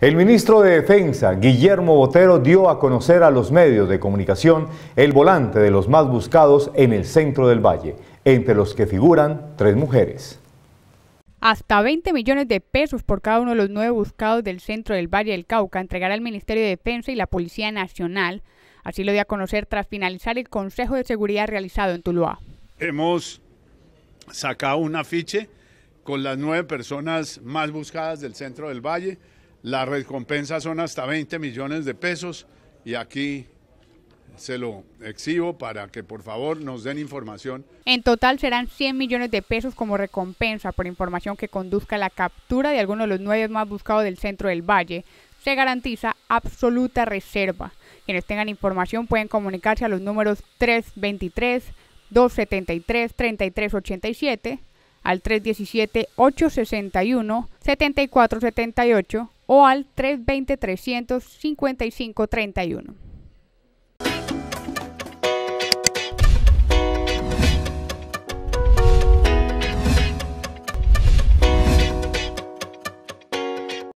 El ministro de Defensa, Guillermo Botero, dio a conocer a los medios de comunicación el volante de los más buscados en el centro del valle, entre los que figuran tres mujeres. Hasta 20 millones de pesos por cada uno de los nueve buscados del centro del Valle del Cauca entregará el Ministerio de Defensa y la Policía Nacional. Así lo dio a conocer tras finalizar el Consejo de Seguridad realizado en Tuluá. Hemos sacado un afiche con las nueve personas más buscadas del centro del Valle. Las recompensas son hasta 20 millones de pesos y aquí se lo exhibo para que por favor nos den información. En total serán 100 millones de pesos como recompensa por información que conduzca a la captura de alguno de los nueve más buscados del centro del valle. Se garantiza absoluta reserva. Quienes tengan información pueden comunicarse a los números 323 273 3387 al 317 861 7478 o al 320-355-31.